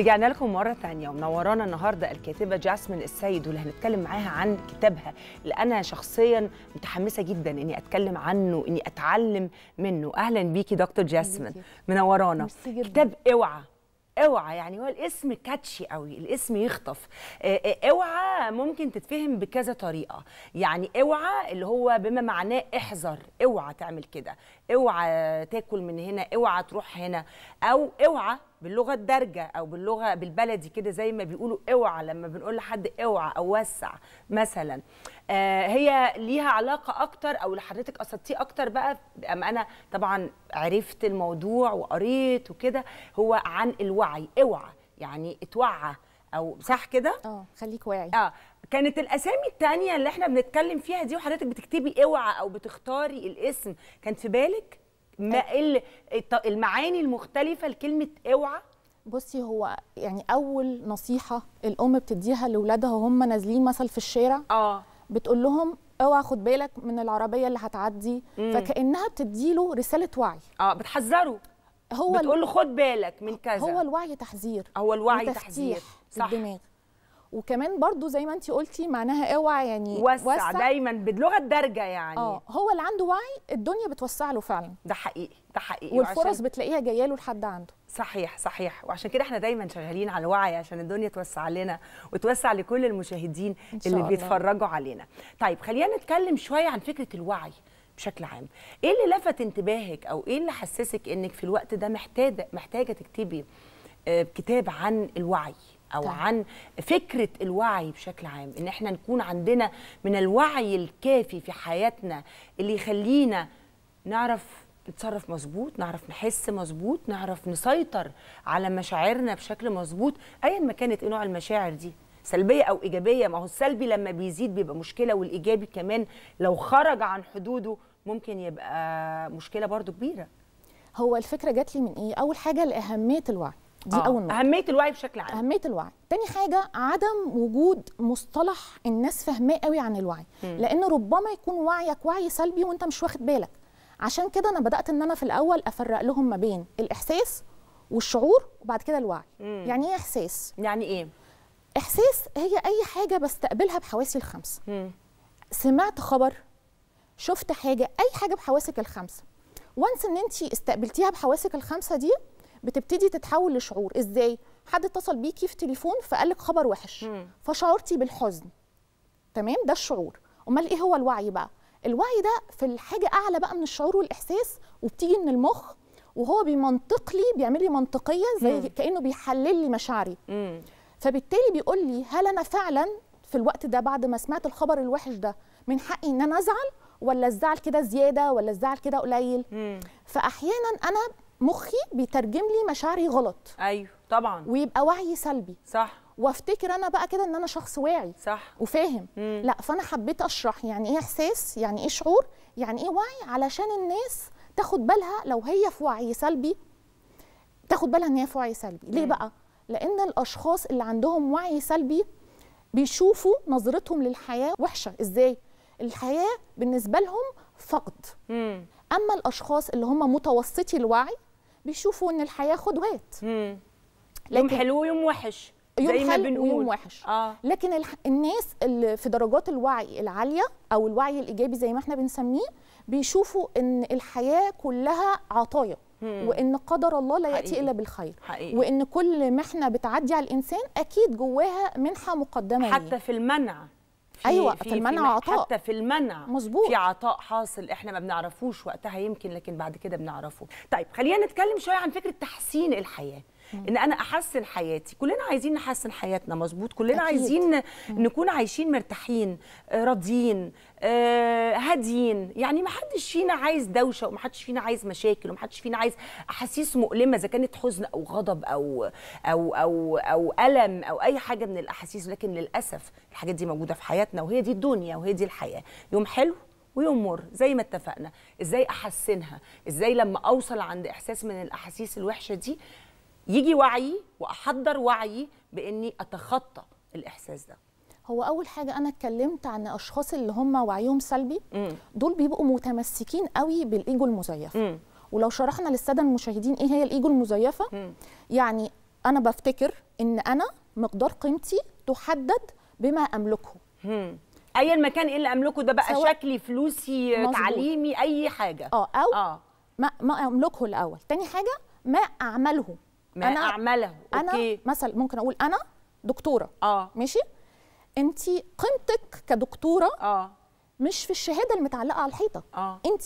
رجعنا لكم مرة ثانية ومنورانا النهاردة الكاتبة جاسمين السيد واللي هنتكلم معاها عن كتابها اللي أنا شخصيا متحمسة جدا إني أتكلم عنه إني أتعلم منه أهلا بيكي دكتور جاسمين منورانا كتاب اوعى اوعى يعني هو الاسم كاتشي قوي الاسم يخطف آه، آه، اوعى ممكن تتفهم بكذا طريقه يعني اوعى اللي هو بما معناه احذر اوعى تعمل كده اوعى تاكل من هنا اوعى تروح هنا او اوعى باللغه الدارجه او باللغه بالبلدي كده زي ما بيقولوا اوعى لما بنقول لحد اوعى او وسع مثلا آه، هي ليها علاقه اكتر او لحضرتك قصدتيه اكتر بقى اما انا طبعا عرفت الموضوع وقريت وكده هو عن الوعي اوعى يعني اتوعى او صح كده اه خليك واعي اه كانت الاسامي الثانيه اللي احنا بنتكلم فيها دي وحضرتك بتكتبي اوعى او بتختاري الاسم كانت في بالك ما آه. المعاني المختلفه لكلمه اوعى بصي هو يعني اول نصيحه الام بتديها لاولادها وهم نازلين مثلا في الشارع اه بتقول لهم اوعى خد بالك من العربيه اللي هتعدي مم. فكانها بتديله رساله وعي اه بتحذره هو بتقول له خد بالك من كذا هو الوعي تحذير هو الوعي تحذير صح الدماغ وكمان برضو زي ما انت قلتي معناها اوعى يعني وسع, وسع. دايما باللغه الدارجه يعني اه هو اللي عنده وعي الدنيا بتوسع له فعلا ده حقيقي ده حقيقي والفرص وعشان... بتلاقيها جايه له لحد عنده صحيح صحيح وعشان كده احنا دايما شغالين على الوعي عشان الدنيا توسع لنا وتوسع لكل المشاهدين اللي الله. بيتفرجوا علينا طيب خلينا نتكلم شويه عن فكره الوعي بشكل عام ايه اللي لفت انتباهك او ايه اللي حسسك انك في الوقت ده محتاجه محتاجه تكتبي آه، كتاب عن الوعي او طيب. عن فكره الوعي بشكل عام ان احنا نكون عندنا من الوعي الكافي في حياتنا اللي يخلينا نعرف نتصرف مظبوط نعرف نحس مظبوط نعرف نسيطر على مشاعرنا بشكل مظبوط ايا ما كانت ايه نوع المشاعر دي سلبيه او ايجابيه ما هو السلبي لما بيزيد بيبقى مشكله والايجابي كمان لو خرج عن حدوده ممكن يبقى مشكله برضو كبيره هو الفكره جات لي من ايه اول حاجه لاهميه الوعي دي آه. اول نقطه اهميه الوعي بشكل عام اهميه الوعي تاني حاجه عدم وجود مصطلح الناس فاهماه قوي عن الوعي م. لان ربما يكون وعيك وعي سلبي وانت مش واخد بالك عشان كده انا بدات ان انا في الاول افرق لهم ما بين الاحساس والشعور وبعد كده الوعي م. يعني ايه احساس يعني ايه احساس هي اي حاجه بستقبلها بحواسي الخمسه سمعت خبر شفت حاجه اي حاجه بحواسك الخمسه وانس ان انت استقبلتيها بحواسك الخمسه دي بتبتدي تتحول لشعور ازاي حد اتصل بيكي في تليفون فقال لك خبر وحش فشعرتي بالحزن تمام ده الشعور امال ايه هو الوعي بقى الوعي ده في الحاجه اعلى بقى من الشعور والاحساس وبتيجي من المخ وهو بيمنطق لي بيعمل لي منطقيه زي مم. كانه بيحلل لي مشاعري مم. فبالتالي بيقول لي هل انا فعلا في الوقت ده بعد ما سمعت الخبر الوحش ده من حقي ان انا ازعل ولا الزعل كده زياده ولا الزعل كده قليل مم. فاحيانا انا مخي بيترجم لي مشاعري غلط ايوه طبعا ويبقى وعي سلبي صح وافتكر انا بقى كده ان انا شخص واعي صح وفاهم مم. لا فانا حبيت اشرح يعني ايه احساس يعني ايه شعور يعني ايه وعي علشان الناس تاخد بالها لو هي في وعي سلبي تاخد بالها ان هي في وعي سلبي ليه بقى لان الاشخاص اللي عندهم وعي سلبي بيشوفوا نظرتهم للحياه وحشه ازاي الحياه بالنسبه لهم فقد مم. اما الاشخاص اللي هم متوسطي الوعي بيشوفوا ان الحياه خدوات يوم حلو ويوم وحش يوم زي ما بنقول يوم وحش آه. لكن الناس اللي في درجات الوعي العاليه او الوعي الايجابي زي ما احنا بنسميه بيشوفوا ان الحياه كلها عطايا وان قدر الله لا ياتي حقيقي. الا بالخير حقيقي. وان كل محنه بتعدي على الانسان اكيد جواها منحه مقدمه حتى ليه. في المنع في أيوة في, في المنع عطاء حتى في المنع مزبوط. في عطاء حاصل احنا ما بنعرفوش وقتها يمكن لكن بعد كده بنعرفه طيب خلينا نتكلم شويه عن فكره تحسين الحياه ان انا احسن حياتي كلنا عايزين نحسن حياتنا مظبوط كلنا أكيد. عايزين نكون عايشين مرتاحين آه، راضيين آه، هاديين يعني ما حدش فينا عايز دوشه وما حدش فينا عايز مشاكل وما حدش فينا عايز احاسيس مؤلمه اذا كانت حزن او غضب او او او او الم او اي حاجه من الاحاسيس لكن للاسف الحاجات دي موجوده في حياتنا وهي دي الدنيا وهي دي الحياه يوم حلو ويوم مر زي ما اتفقنا ازاي احسنها ازاي لما اوصل عند احساس من الاحاسيس الوحشه دي يجي وعيي واحضر وعيي باني اتخطى الاحساس ده هو اول حاجه انا اتكلمت عن اشخاص اللي هم وعيهم سلبي م. دول بيبقوا متمسكين قوي بالايجو المزيفه ولو شرحنا للساده المشاهدين ايه هي الايجو المزيفه م. يعني انا بفتكر ان انا مقدار قيمتي تحدد بما املكه م. اي المكان ايه اللي املكه ده بقى سواء شكلي فلوسي مزبوط. تعليمي اي حاجه اه او آه. ما ما املكه الاول تاني حاجه ما اعمله ما أنا أعمله أنا أوكي. مثلا ممكن أقول أنا دكتورة آه. ماشي أنت قيمتك كدكتورة آه. مش في الشهادة المتعلقة على الحيطة آه. أنت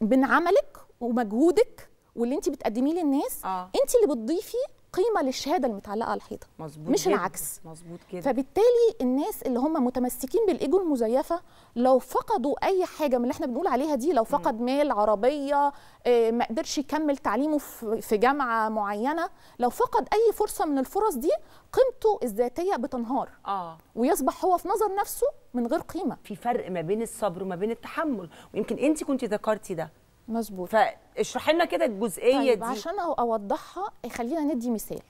من عملك ومجهودك واللي أنت بتقدميه للناس آه. أنت اللي بتضيفي قيمه للشهاده المتعلقه على الحيطه مظبوط مش جدا. العكس مظبوط كده فبالتالي الناس اللي هم متمسكين بالايجو المزيفه لو فقدوا اي حاجه من اللي احنا بنقول عليها دي لو فقد م. مال عربيه آه، ما قدرش يكمل تعليمه في جامعه معينه لو فقد اي فرصه من الفرص دي قيمته الذاتيه بتنهار اه ويصبح هو في نظر نفسه من غير قيمه في فرق ما بين الصبر وما بين التحمل ويمكن انت كنت ذكرتي ده مظبوط فاشرح لنا كده الجزئيه طيب دي عشان اوضحها خلينا ندي مثال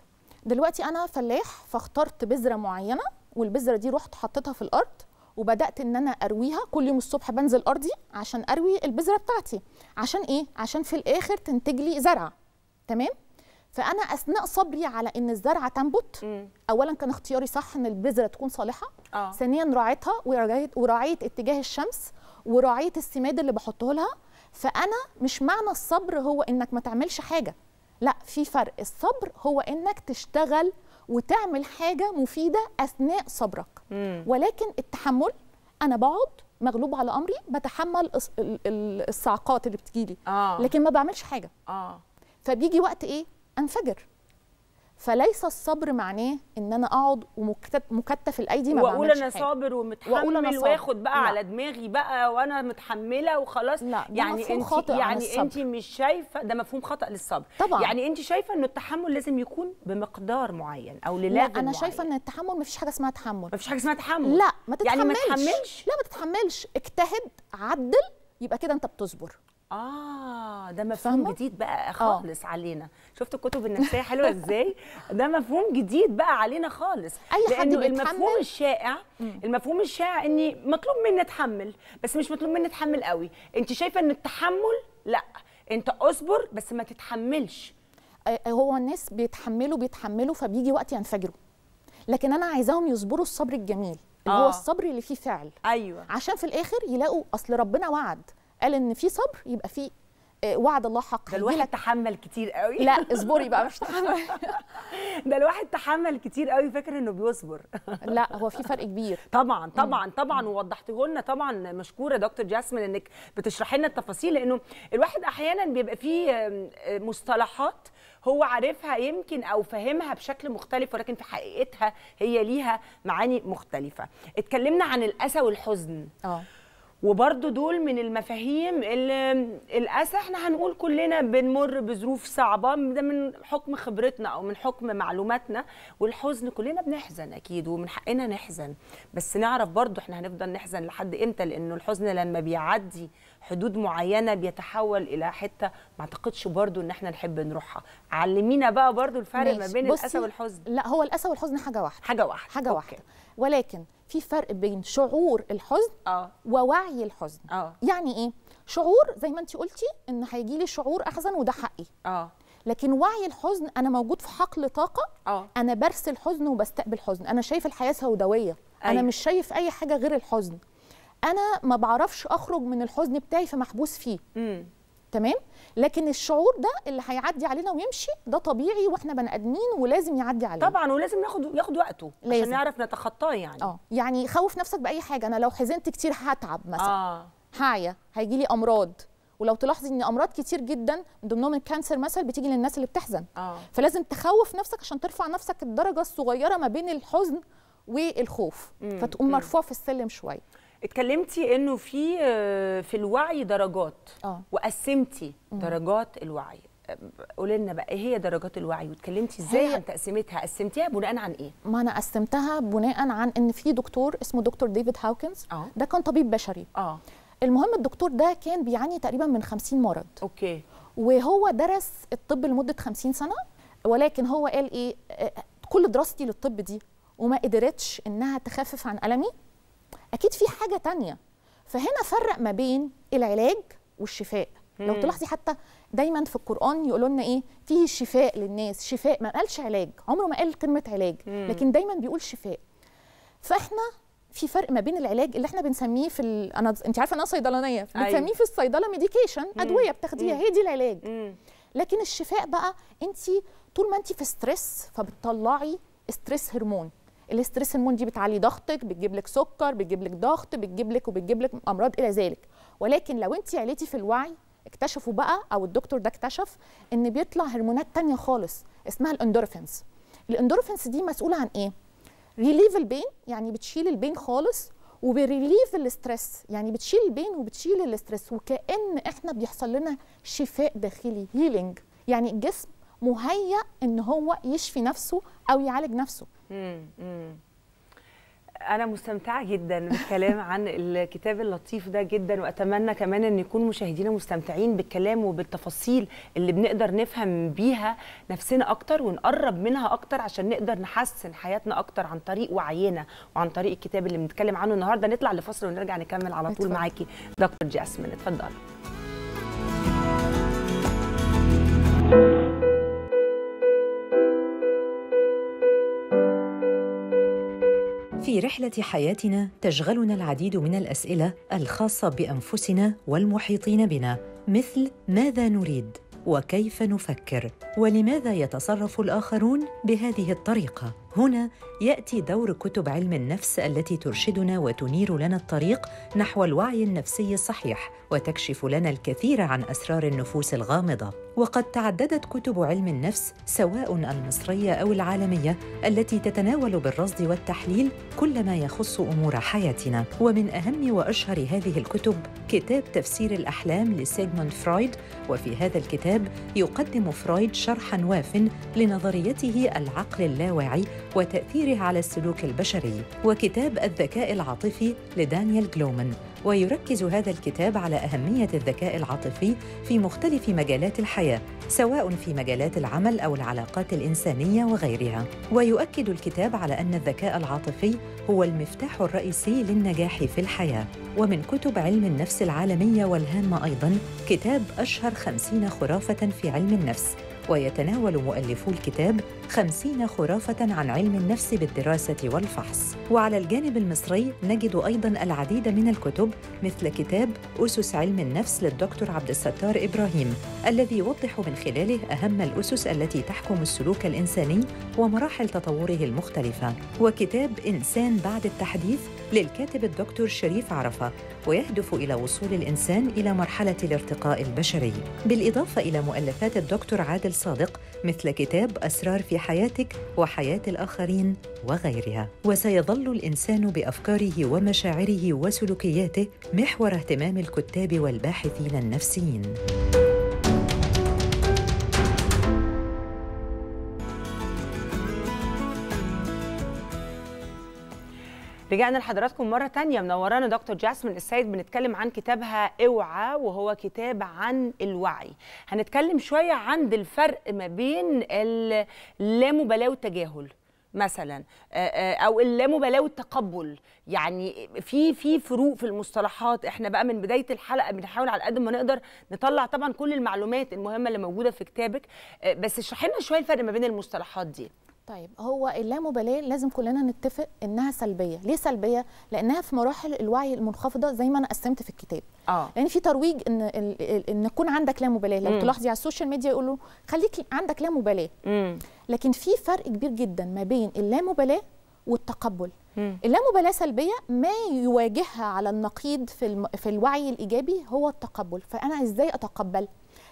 دلوقتي انا فلاح فاخترت بذره معينه والبذره دي رحت حطيتها في الارض وبدات ان انا ارويها كل يوم الصبح بنزل ارضي عشان اروي البذره بتاعتي عشان ايه عشان في الاخر تنتج لي زرعه تمام فانا اثناء صبري على ان الزرعه تنبت م. اولا كان اختياري صح ان البذره تكون صالحه آه. ثانيا راعيتها وراعيت اتجاه الشمس وراعيت السماد اللي بحطه لها فانا مش معنى الصبر هو انك ما تعملش حاجه لا في فرق الصبر هو انك تشتغل وتعمل حاجه مفيده اثناء صبرك مم. ولكن التحمل انا بقعد مغلوب على امري بتحمل الصعقات اللي بتجيلي آه. لكن ما بعملش حاجه آه. فبيجي وقت ايه انفجر فليس الصبر معناه ان انا اقعد ومكتف الايدي ما واقول انا صابر ومتحمل أنا صابر. واخد بقى لا. على دماغي بقى وانا متحمله وخلاص لا يعني مفهوم انت خاطئ يعني انت مش شايفه ده مفهوم خطا للصبر طبعا يعني انت شايفه ان التحمل لازم يكون بمقدار معين او للا لا انا معين. شايفه ان التحمل مفيش حاجه اسمها تحمل مفيش حاجه اسمها تحمل لا ما تتحملش يعني ما تتحملش لا ما تتحملش اجتهد عدل يبقى كده انت بتصبر اه ده مفهوم جديد بقى آه. خالص آه. علينا شفت الكتب النفسيه حلوه ازاي ده مفهوم جديد بقى علينا خالص اي حد لانه المفهوم الشائع مم. المفهوم الشائع اني مطلوب مني اتحمل بس مش مطلوب مني اتحمل قوي انت شايفه ان التحمل لا انت اصبر بس ما تتحملش هو الناس بيتحملوا بيتحملوا فبيجي وقت ينفجروا لكن انا عايزاهم يصبروا الصبر الجميل اللي آه. هو الصبر اللي فيه فعل ايوه عشان في الاخر يلاقوا اصل ربنا وعد قال ان في صبر يبقى في آه، وعد الله حق ده الواحد تحمل كتير قوي لا اصبري بقى مش تحمل ده الواحد تحمل كتير قوي فاكر انه بيصبر لا هو في فرق كبير طبعا طبعا طبعا ووضحته لنا طبعا مشكوره دكتور جاسمين انك بتشرحي لنا التفاصيل لانه الواحد احيانا بيبقى فيه آه، مصطلحات هو عارفها يمكن او فاهمها بشكل مختلف ولكن في حقيقتها هي ليها معاني مختلفه اتكلمنا عن الاسى والحزن اه وبرده دول من المفاهيم اللي للاسف احنا هنقول كلنا بنمر بظروف صعبه ده من حكم خبرتنا او من حكم معلوماتنا والحزن كلنا بنحزن اكيد ومن حقنا نحزن بس نعرف برده احنا هنفضل نحزن لحد امتى لانه الحزن لما بيعدي حدود معينه بيتحول الى حته ما اعتقدش برده ان احنا نحب نروحها علمينا بقى برده الفرق ما بين الاسى والحزن لا هو الاسى والحزن حاجه واحده حاجه واحده حاجه أوكي. واحده ولكن في فرق بين شعور الحزن أوه. ووعي الحزن أوه. يعني ايه شعور زي ما انت قلتي ان هيجي لي شعور احزن وده حقي اه لكن وعي الحزن انا موجود في حقل طاقه أوه. انا برسل حزن وبستقبل حزن انا شايف الحياه سوداويه أيوه. انا مش شايف اي حاجه غير الحزن انا ما بعرفش اخرج من الحزن بتاعي فمحبوس فيه مم. تمام لكن الشعور ده اللي هيعدي علينا ويمشي ده طبيعي واحنا بني ادمين ولازم يعدي علينا طبعا ولازم ناخد ياخد وقته لازم. عشان نعرف نتخطاه يعني اه يعني خوف نفسك باي حاجه انا لو حزنت كتير هتعب مثلا آه. هعيا هيجي لي امراض ولو تلاحظي ان امراض كتير جدا من ضمنهم الكانسر مثلا بتيجي للناس اللي بتحزن آه. فلازم تخوف نفسك عشان ترفع نفسك الدرجه الصغيره ما بين الحزن والخوف فتقوم مرفوع في السلم شويه اتكلمتي انه في آه، في الوعي درجات اه وقسمتي درجات الوعي آه، قولي لنا بقى ايه هي درجات الوعي واتكلمتي ازاي عن تقسيمتها قسمتيها بناء عن ايه ما انا قسمتها بناء عن ان في دكتور اسمه دكتور ديفيد هاوكنز اه. ده كان طبيب بشري اه المهم الدكتور ده كان بيعاني تقريبا من 50 مرض اوكي وهو درس الطب لمده 50 سنه ولكن هو قال ايه كل دراستي للطب دي وما قدرتش انها تخفف عن المي اكيد في حاجه تانية فهنا فرق ما بين العلاج والشفاء لو تلاحظي حتى دايما في القران يقولوا لنا ايه فيه الشفاء للناس شفاء ما قالش علاج عمره ما قال كلمه علاج لكن دايما بيقول شفاء فاحنا في فرق ما بين العلاج اللي احنا بنسميه في ال... انا انت عارفه انا صيدلانيه أيوه. بنسميه في الصيدله ميديكيشن ادويه بتاخديها هي دي العلاج مم. لكن الشفاء بقى انت طول ما انت في ستريس فبتطلعي ستريس هرمون الاستريس هرمون دي بتعلي ضغطك بتجيب لك سكر بتجيب لك ضغط بتجيب لك وبتجيب لك امراض الى ذلك ولكن لو انت عليتي في الوعي اكتشفوا بقى او الدكتور ده اكتشف ان بيطلع هرمونات تانية خالص اسمها الاندورفينز الاندورفينز دي مسؤوله عن ايه ريليف البين يعني بتشيل البين خالص وبريليف الاسترس يعني بتشيل البين وبتشيل الاسترس وكان احنا بيحصل لنا شفاء داخلي هيلينج يعني الجسم مهيأ ان هو يشفي نفسه او يعالج نفسه أنا مستمتعة جدا بالكلام عن الكتاب اللطيف ده جدا وأتمنى كمان أن يكون مشاهدينا مستمتعين بالكلام وبالتفاصيل اللي بنقدر نفهم بيها نفسنا أكتر ونقرب منها أكتر عشان نقدر نحسن حياتنا أكتر عن طريق وعينا وعن طريق الكتاب اللي بنتكلم عنه النهاردة نطلع لفصل ونرجع نكمل على طول معاكي دكتور جاسمين اتفضلي رحلة حياتنا تشغلنا العديد من الأسئلة الخاصة بأنفسنا والمحيطين بنا مثل ماذا نريد؟ وكيف نفكر؟ ولماذا يتصرف الآخرون بهذه الطريقة؟ هنا يأتي دور كتب علم النفس التي ترشدنا وتنير لنا الطريق نحو الوعي النفسي الصحيح وتكشف لنا الكثير عن أسرار النفوس الغامضة وقد تعددت كتب علم النفس سواء المصريه او العالميه التي تتناول بالرصد والتحليل كل ما يخص امور حياتنا ومن اهم واشهر هذه الكتب كتاب تفسير الاحلام لسيغموند فرويد وفي هذا الكتاب يقدم فرويد شرحا واف لنظريته العقل اللاواعي وتاثيره على السلوك البشري وكتاب الذكاء العاطفي لدانيال جلومن ويركز هذا الكتاب على أهمية الذكاء العاطفي في مختلف مجالات الحياة سواء في مجالات العمل أو العلاقات الإنسانية وغيرها ويؤكد الكتاب على أن الذكاء العاطفي هو المفتاح الرئيسي للنجاح في الحياة ومن كتب علم النفس العالمية والهامة أيضا كتاب أشهر خمسين خرافة في علم النفس ويتناول مؤلفو الكتاب خمسين خرافة عن علم النفس بالدراسة والفحص وعلى الجانب المصري نجد أيضا العديد من الكتب مثل كتاب أسس علم النفس للدكتور عبد الستار إبراهيم الذي يوضح من خلاله أهم الأسس التي تحكم السلوك الإنساني ومراحل تطوره المختلفة وكتاب إنسان بعد التحديث للكاتب الدكتور شريف عرفة ويهدف إلى وصول الإنسان إلى مرحلة الارتقاء البشري بالإضافة إلى مؤلفات الدكتور عادل صادق مثل كتاب أسرار في حياتك وحياة الآخرين وغيرها وسيظل الإنسان بأفكاره ومشاعره وسلوكياته محور اهتمام الكتاب والباحثين النفسيين رجعنا لحضراتكم مرة تانية منورانا دكتور جاسمين السيد بنتكلم عن كتابها اوعى وهو كتاب عن الوعي هنتكلم شوية عند الفرق ما بين اللامبالاة والتجاهل مثلا آه، آه، او اللامبالاه والتقبل يعني في في فروق في المصطلحات احنا بقى من بدايه الحلقه بنحاول على قد ما نقدر نطلع طبعا كل المعلومات المهمه اللي موجوده في كتابك آه، بس اشرح لنا شويه الفرق ما بين المصطلحات دي طيب هو اللامبالاه لازم كلنا نتفق انها سلبيه ليه سلبيه لانها في مراحل الوعي المنخفضه زي ما انا قسمت في الكتاب اه لان يعني في ترويج ان ان يكون عندك لامبالاه لو تلاحظي على السوشيال ميديا يقولوا خليك عندك لامبالاه لكن في فرق كبير جدا ما بين اللامبالاه والتقبل اللامبالاه سلبيه ما يواجهها على النقيض في الم... في الوعي الايجابي هو التقبل فانا ازاي اتقبل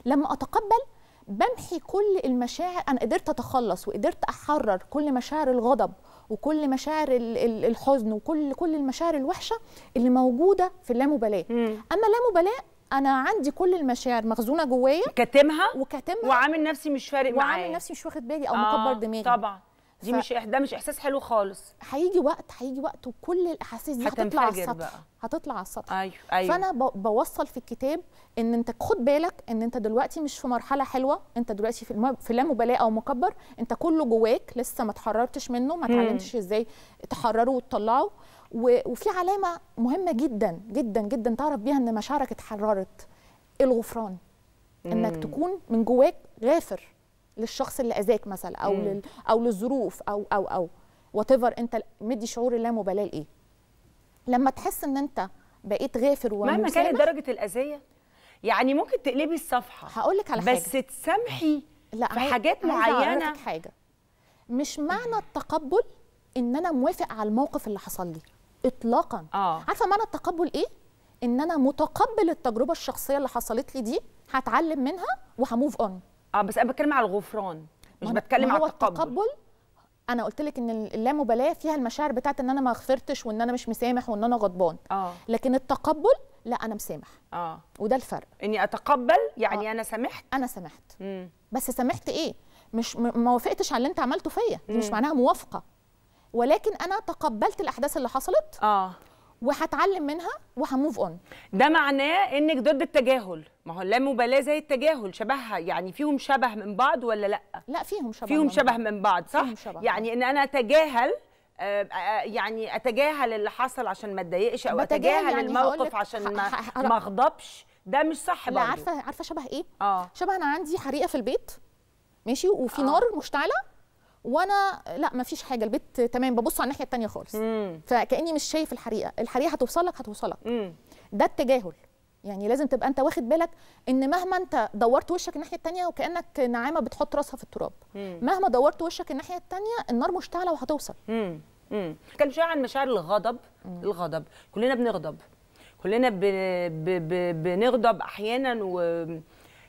لما اتقبل بمحي كل المشاعر انا قدرت اتخلص وقدرت احرر كل مشاعر الغضب وكل مشاعر الحزن وكل كل المشاعر الوحشه اللي موجوده في اللامبالاه اما اللامبالاه انا عندي كل المشاعر مخزونه جوايا كاتمها وكاتمها وعامل نفسي مش فارق معايا وعامل نفسي مش واخد بالي او آه مكبر دماغي طبعا دي ف... مش ده مش احساس حلو خالص هيجي وقت هيجي وقت وكل الاحاسيس دي هتطلع على السطح بقى. هتطلع على السطح أيوه. أيوه. فانا بوصل في الكتاب ان انت خد بالك ان انت دلوقتي مش في مرحله حلوه انت دلوقتي في, الم... في لا مبالاه او مكبر انت كله جواك لسه ما اتحررتش منه ما اتعلمتش ازاي تحرره وتطلعه و... وفي علامه مهمه جدا جدا جدا تعرف بيها ان مشاعرك اتحررت الغفران انك تكون من جواك غافر للشخص اللي اذاك مثلا او لل او للظروف او او او وات انت مدي شعور اللامبالاه لايه لما تحس ان انت بقيت غافر ومسامح مهما كانت درجه الاذيه يعني ممكن تقلبي الصفحه هقول لك على حاجه بس تسامحي لا في حاجات معينه حاجه مش معنى التقبل ان انا موافق على الموقف اللي حصل لي اطلاقا آه. عارفه معنى التقبل ايه ان انا متقبل التجربه الشخصيه اللي حصلت لي دي هتعلم منها وهموف اون اه بس انا بتكلم على الغفران مش بتكلم على التقبل, التقبل انا قلت لك ان اللامبالاه فيها المشاعر بتاعت ان انا ما غفرتش وان انا مش مسامح وان انا غضبان آه. لكن التقبل لا انا مسامح اه وده الفرق اني اتقبل يعني آه. انا سامحت انا سامحت بس سامحت ايه مش ما وافقتش على اللي انت عملته فيا دي مش معناها موافقه ولكن انا تقبلت الاحداث اللي حصلت اه وهتعلم منها وهموف اون ده معناه انك ضد التجاهل ما هو اللامبالاه زي التجاهل شبهها يعني فيهم شبه من بعض ولا لا لا فيهم شبه فيهم من شبه من بعض صح شبه يعني ان انا اتجاهل آه، آه، يعني اتجاهل اللي حصل عشان ما اتضايقش او اتجاهل يعني الموقف عشان ما ما اغضبش ده مش صح لا عارفه عارفه شبه ايه اه شبه انا عندي حريقه في البيت ماشي وفي آه. نار مشتعله وانا لا ما فيش حاجه البيت تمام ببص على الناحيه الثانيه خالص مم. فكاني مش شايف الحريقه الحريقه هتوصلك هتوصلك مم. ده التجاهل يعني لازم تبقى انت واخد بالك ان مهما انت دورت وشك الناحيه الثانيه وكانك نعامه بتحط راسها في التراب مم. مهما دورت وشك الناحيه الثانيه النار مشتعله وهتوصل امم كان شويه عن مشاعر الغضب مم. الغضب كلنا بنغضب كلنا ب... ب... ب... بنغضب احيانا و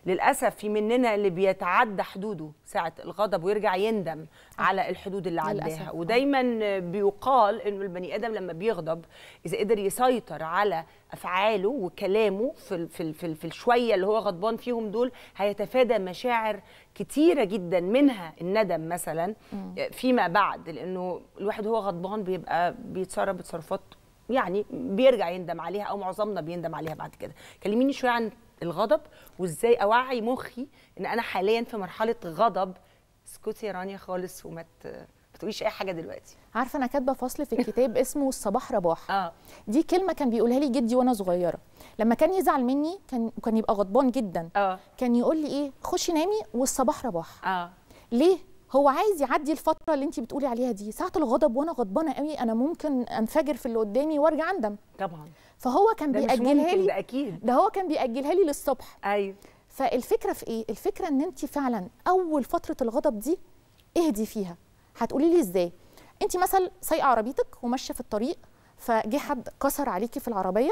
للاسف في مننا اللي بيتعدى حدوده ساعه الغضب ويرجع يندم آه. على الحدود اللي عداها آه. ودايما بيقال ان البني ادم لما بيغضب اذا قدر يسيطر على افعاله وكلامه في الـ في الـ في, الـ في الشويه اللي هو غضبان فيهم دول هيتفادى مشاعر كتيره جدا منها الندم مثلا آه، فيما بعد لانه الواحد هو غضبان بيبقى بيتصرف بتصرفات يعني بيرجع يندم عليها او معظمنا بيندم عليها بعد كده كلميني شويه عن الغضب وازاي اوعي مخي ان انا حاليا في مرحله غضب اسكتي يا رانيا خالص وما تقوليش اي حاجه دلوقتي عارفه انا كاتبه فصل في الكتاب اسمه الصباح رباح آه. دي كلمه كان بيقولها لي جدي وانا صغيره لما كان يزعل مني كان كان يبقى غضبان جدا آه. كان يقول لي ايه خشي نامي والصباح رباح آه. ليه هو عايز يعدي الفتره اللي انت بتقولي عليها دي ساعه الغضب وانا غضبانه قوي انا ممكن انفجر في اللي قدامي وارجع اندم طبعا فهو كان بيأجلها لي ده اكيد ده هو كان بيأجلها لي للصبح ايوه فالفكره في ايه الفكره ان انت فعلا اول فتره الغضب دي اهدي فيها هتقولي لي ازاي انت مثلا سايقه عربيتك وماشيه في الطريق فجه حد كسر عليكي في العربيه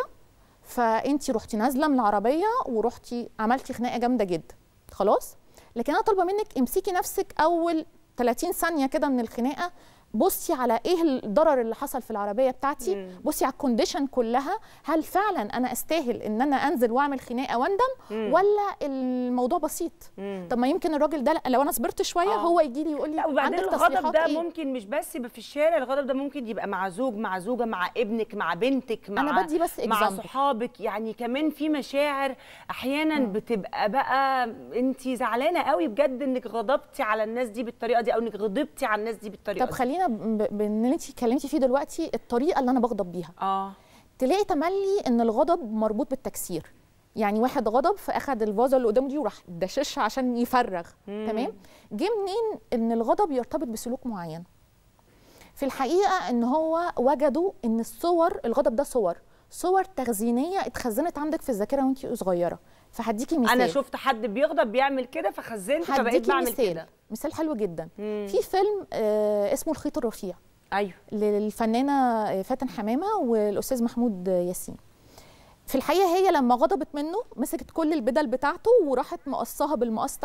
فانت رحتي نازله من العربيه ورحتي عملتي خناقه جامده جدا خلاص لكن انا طالبه منك امسكي نفسك اول 30 ثانيه كده من الخناقه بصي على ايه الضرر اللي حصل في العربيه بتاعتي مم. بصي على الكونديشن كلها هل فعلا انا استاهل ان انا انزل واعمل خناقه واندم مم. ولا الموضوع بسيط مم. طب ما يمكن الراجل ده لو انا صبرت شويه آه. هو يجي لي يقول لي وبعدين الغضب ده إيه؟ ممكن مش بس في الشارع الغضب ده ممكن يبقى مع زوج مع زوجه مع ابنك مع بنتك مع أنا بدي بس مع صحابك يعني كمان في مشاعر احيانا مم. بتبقى بقى انت زعلانه قوي بجد انك غضبتي على الناس دي بالطريقه دي او انك غضبتي على الناس دي بالطريقه طب دي. خلينا بان انت اتكلمتي فيه دلوقتي الطريقه اللي انا بغضب بيها اه تلاقي تملي ان الغضب مربوط بالتكسير يعني واحد غضب فاخد الفازه اللي قدامه دي وراح دششها عشان يفرغ مم. تمام جه منين ان الغضب يرتبط بسلوك معين في الحقيقه ان هو وجدوا ان الصور الغضب ده صور صور تخزينيه اتخزنت عندك في الذاكره وانت صغيره فهديكي مثال انا شفت حد بيغضب بيعمل كده فخزنت فبقيت بعمل مثال. كده مثال حلو جدا مم. في فيلم آه اسمه الخيط الرفيع ايوه للفنانه فاتن حمامه والاستاذ محمود ياسين في الحقيقه هي لما غضبت منه مسكت كل البدل بتاعته وراحت مقصها بالمقص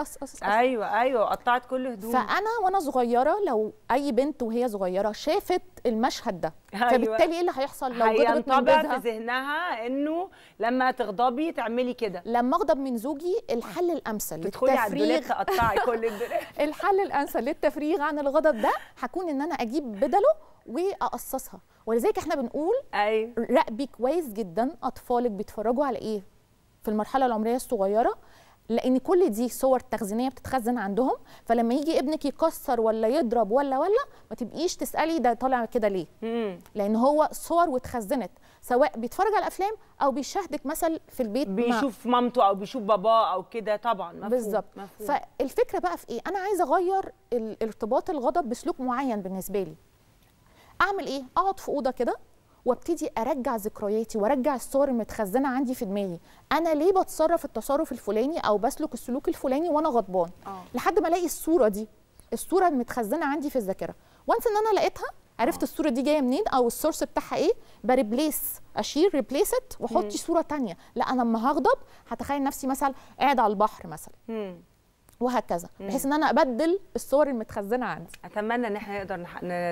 ايوه ايوه قطعت كل هدومه فانا وانا صغيره لو اي بنت وهي صغيره شافت المشهد ده أيوة. فبالتالي ايه اللي هيحصل لو غضبت من جوزها في ذهنها انه لما تغضبي تعملي كده لما اغضب من زوجي الحل الامثل تدخلي على الدولاب تقطعي كل الدولاب الحل الامثل للتفريغ عن الغضب ده هكون ان انا اجيب بدله واقصصها ولذلك احنا بنقول أيوة. راقبي كويس جدا اطفالك بيتفرجوا على ايه في المرحله العمريه الصغيره لان كل دي صور تخزينيه بتتخزن عندهم فلما يجي ابنك يكسر ولا يضرب ولا ولا ما تبقيش تسالي ده طالع كده ليه لان هو صور واتخزنت سواء بيتفرج على الافلام او بيشاهدك مثل في البيت بيشوف مع... مامته او بيشوف باباه او كده طبعا بالظبط فالفكره بقى في ايه انا عايزه اغير ارتباط الغضب بسلوك معين بالنسبه لي اعمل ايه اقعد في اوضه كده وابتدي ارجع ذكرياتي وارجع الصور المتخزنه عندي في دماغي انا ليه بتصرف التصرف الفلاني او بسلك السلوك الفلاني وانا غضبان أوه. لحد ما الاقي الصوره دي الصوره المتخزنه عندي في الذاكره وانس ان انا لقيتها عرفت أوه. الصوره دي جايه منين او السورس بتاعها ايه بريبليس اشيل ريبليس ات واحط صوره ثانيه لا انا لما هغضب هتخيل نفسي مثلا قاعد على البحر مثلا وهكذا بحيث ان انا ابدل الصور المتخزنه عندي اتمنى ان احنا نقدر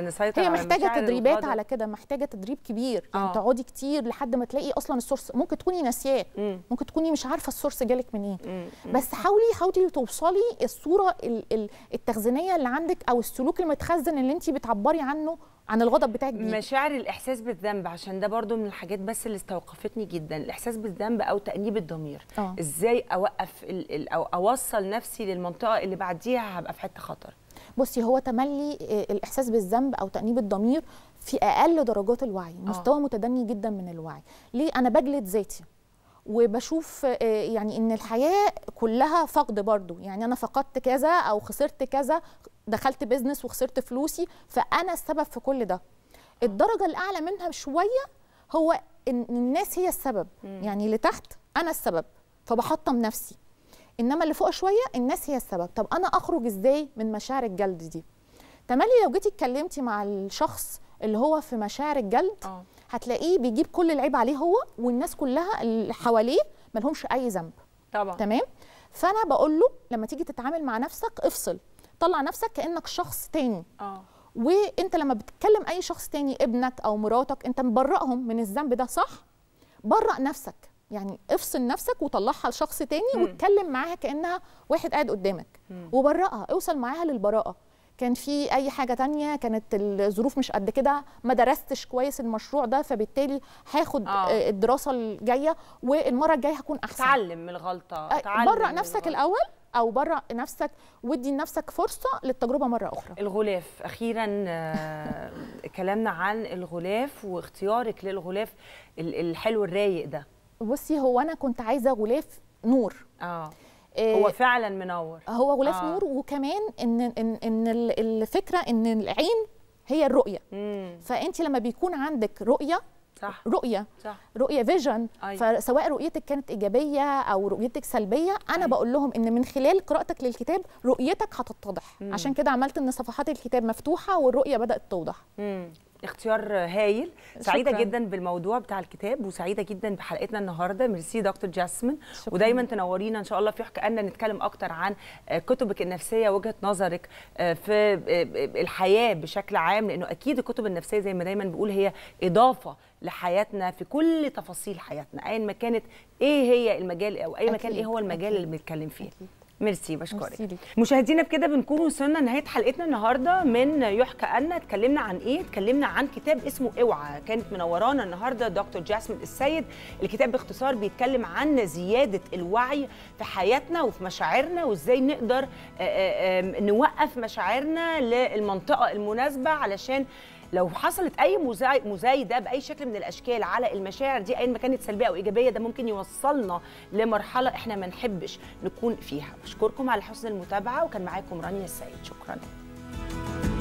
نسيطر هي محتاجه تدريبات على كده محتاجه تدريب كبير يعني آه. تقعدي كتير لحد ما تلاقي اصلا السورس ممكن تكوني ناسياه ممكن تكوني مش عارفه السورس جالك منين إيه. بس حاولي حاولي توصلي الصوره التخزينيه اللي عندك او السلوك المتخزن اللي انت بتعبري عنه عن الغضب بتاعك دي مشاعر الاحساس بالذنب عشان ده برضو من الحاجات بس اللي استوقفتني جدا الاحساس بالذنب او تانيب الضمير أوه. ازاي اوقف الـ الـ او اوصل نفسي للمنطقه اللي بعديها هبقى في حته خطر بصي هو تملي آه، الاحساس بالذنب او تانيب الضمير في اقل درجات الوعي آه. مستوى أوه. متدني جدا من الوعي ليه انا بجلد ذاتي وبشوف آه، يعني ان الحياه كلها فقد برضو يعني انا فقدت كذا او خسرت كذا دخلت بيزنس وخسرت فلوسي فانا السبب في كل ده الدرجه الاعلى منها شويه هو ان الناس هي السبب يعني اللي تحت انا السبب فبحطم نفسي انما اللي فوق شويه الناس هي السبب طب انا اخرج ازاي من مشاعر الجلد دي تملي لو جيتي اتكلمتي مع الشخص اللي هو في مشاعر الجلد أوه. هتلاقيه بيجيب كل العيب عليه هو والناس كلها اللي حواليه ملهمش اي ذنب طبعا تمام فانا بقول له لما تيجي تتعامل مع نفسك افصل طلع نفسك كانك شخص تاني اه وانت لما بتتكلم اي شخص تاني ابنك او مراتك انت مبرئهم من الذنب ده صح برئ نفسك يعني افصل نفسك وطلعها لشخص تاني م. واتكلم معاها كانها واحد قاعد قدامك م. وبرئها اوصل معاها للبراءه كان في اي حاجه تانية كانت الظروف مش قد كده ما درستش كويس المشروع ده فبالتالي هاخد آه. آه، الدراسه الجايه والمره الجايه هكون احسن اتعلم من الغلطه اتعلم برئ نفسك الاول او بره نفسك وادي لنفسك فرصه للتجربه مره اخرى الغلاف اخيرا آه، كلامنا عن الغلاف واختيارك للغلاف الحلو الرايق ده بصي هو انا كنت عايزه غلاف نور آه. اه هو فعلا منور هو غلاف آه. نور وكمان ان ان ان الفكره ان العين هي الرؤيه مم. فانت لما بيكون عندك رؤيه صح. رؤيه صح. رؤيه فيجن أيوة. فسواء رؤيتك كانت ايجابيه او رؤيتك سلبيه انا أيوة. بقول لهم ان من خلال قراءتك للكتاب رؤيتك هتتضح عشان كده عملت ان صفحات الكتاب مفتوحه والرؤيه بدات توضح مم. اختيار هايل شكرا. سعيده جدا بالموضوع بتاع الكتاب وسعيده جدا بحلقتنا النهارده ميرسي دكتور جاسمين ودايما تنورينا ان شاء الله في حكانا نتكلم اكتر عن آه، كتبك النفسيه وجهه نظرك آه، في آه، الحياه بشكل عام لانه اكيد الكتب النفسيه زي ما دايما بقول هي اضافه لحياتنا في كل تفاصيل حياتنا ايا ما كانت ايه هي المجال او اي مكان ايه هو المجال أكيد. اللي بنتكلم فيه أكيد. ميرسي بشكرك مشاهدينا بكده بنكون وصلنا لنهايه حلقتنا النهارده من يحكى أنا اتكلمنا عن ايه اتكلمنا عن كتاب اسمه اوعى كانت منورانا النهارده دكتور جاسمين السيد الكتاب باختصار بيتكلم عن زياده الوعي في حياتنا وفي مشاعرنا وازاي نقدر آه، آه، نوقف مشاعرنا للمنطقه المناسبه علشان لو حصلت اي مزايده باي شكل من الاشكال على المشاعر دي ايا ما كانت سلبيه او ايجابيه ده ممكن يوصلنا لمرحله احنا ما نحبش نكون فيها بشكركم على حسن المتابعه وكان معاكم رانيا السيد شكرا